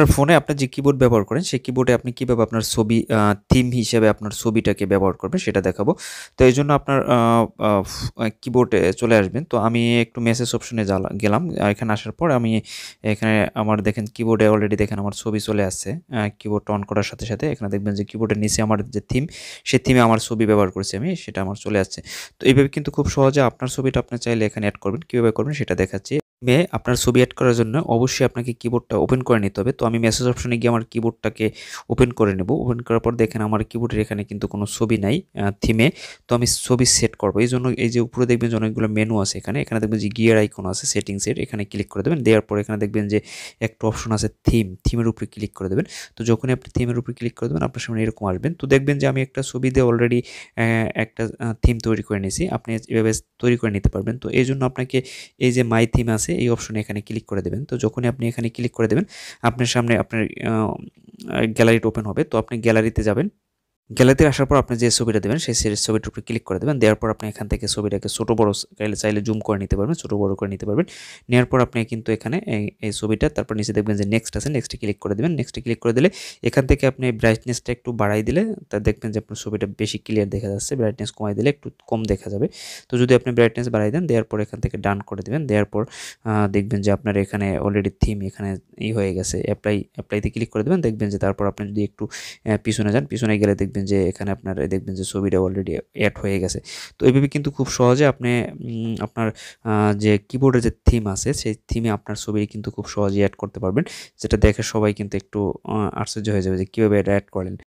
আপনার ফোনে আপনার যে কিবোর্ড ব্যবহার করেন সেই কিবোর্ডে আপনি কীভাবে আপনার ছবি থিম হিসেবে আপনার ছবিটাকে ব্যবহার করবেন সেটা দেখাবো তো এই জন্য আপনার কিবোর্ডে চলে আসবেন তো আমি একটু মেসেজ অপশনে গেলাম এখানে আসার পর আমি এখানে আমার দেখেন কিবোর্ডে অলরেডি দেখেন আমার ছবি চলে আসছে কিবোর্ড অন করার সাথে সাথে এখানে দেখবেন যে কিবোর্ডের নিচে আমার যে থিম সে থিমে আমার ছবি ব্যবহার করেছি আমি সেটা আমার চলে আসছে তো এইভাবে কিন্তু খুব সহজে আপনার ছবিটা আপনি চাইলে এখানে অ্যাড করবেন কীভাবে করবেন সেটা দেখাচ্ছি মে আপনার ছবি অ্যাড করার জন্য অবশ্যই আপনাকে কিবোর্ডটা ওপেন করে নিতে হবে তো আমি মেসেজ অপশনে গিয়ে আমার কিবোর্ডটাকে ওপেন করে নেব ওপেন করার পর দেখেন আমার কিবোর্ডের এখানে কিন্তু কোনো ছবি নাই থিমে তো আমি ছবি সেট করব এই জন্য এই যে উপরে দেখবেন যে অনেকগুলো মেনু আছে এখানে এখানে দেখবেন যে গিয়ার আইকন আছে সেটিংসের এখানে ক্লিক করে দেবেন দেওয়ার পর এখানে দেখবেন যে একটা অপশন আছে থিম থিমের উপরে ক্লিক করে দেবেন তো যখনই আপনি থিমের উপরে ক্লিক করে দেবেন আপনার সামনে এরকম আসবেন তো দেখবেন যে আমি একটা ছবি দিয়ে অলরেডি একটা থিম তৈরি করে নিয়েছি আপনি এভাবে তৈরি করে নিতে পারবেন তো এই জন্য আপনাকে এই যে মাই থিম আছে আছে এই অপশনে এখানে ক্লিক করে দেবেন তো যখনই আপনি এখানে ক্লিক করে দেবেন আপনার সামনে আপনার গ্যালারিটা ওপেন হবে তো আপনি গ্যালারিতে যাবেন গ্যালারিতে আসার পর আপনি যে ছবিটা দেবেন সেই ছবিটার উপরে ক্লিক করে দেবেন দেওয়ার পর আপনি এখান থেকে ছবিটাকে ছোটো বড়ো চাইলে জুম করে নিতে পারবেন ছোটো বড়ো করে নিতে পারবেন নেওয়ার পর আপনি কিন্তু এখানে এই ছবিটা তারপর নিচে দেখবেন যে নেক্সট আছে নেক্সটে ক্লিক করে দেবেন নেক্সটে ক্লিক করে দিলে এখান থেকে আপনি ব্রাইটনেসটা একটু বাড়াই দিলে তা দেখবেন যে আপনার ছবিটা বেশি ক্লিয়ার দেখা যাচ্ছে ব্রাইটনেস কমাই দিলে একটু কম দেখা যাবে তো যদি আপনি ব্রাইটনেস বাড়াই দেন দেওয়ার পর এখান থেকে ডান করে দেবেন দেওয়ার পর দেখবেন যে আপনার এখানে অলরেডি থিম এখানে ই হয়ে গেছে অ্যাপ্লাই অ্যাপ্লাইতে ক্লিক করে দেবেন দেখবেন যে তারপর আপনি যদি একটু পিছনে যান পিছনে গেলে দেখবেন দেখবেন যে এখানে আপনার দেখবেন যে ছবিটা অলরেডি অ্যাড হয়ে গেছে তো এইভাবে কিন্তু খুব সহজে আপনি আপনার যে কিবোর্ডের যে থিম আছে সেই থিমে আপনার ছবি কিন্তু খুব সহজেই অ্যাড করতে পারবেন যেটা দেখে সবাই কিন্তু একটু আশ্চর্য হয়ে যাবে যে কীভাবে এটা অ্যাড করেন